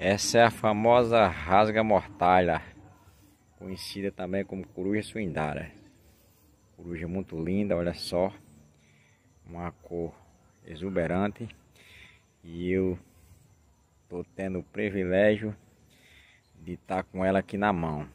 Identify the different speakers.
Speaker 1: Essa é a famosa rasga mortalha, conhecida também como coruja suindara. Coruja muito linda, olha só, uma cor exuberante. E eu estou tendo o privilégio de estar tá com ela aqui na mão.